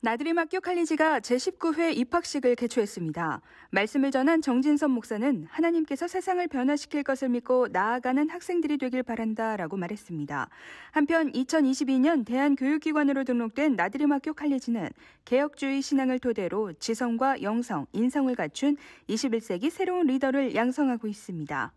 나들이 학교 칼리지가 제19회 입학식을 개최했습니다. 말씀을 전한 정진선 목사는 하나님께서 세상을 변화시킬 것을 믿고 나아가는 학생들이 되길 바란다라고 말했습니다. 한편 2022년 대한교육기관으로 등록된 나들이 학교 칼리지는 개혁주의 신앙을 토대로 지성과 영성, 인성을 갖춘 21세기 새로운 리더를 양성하고 있습니다.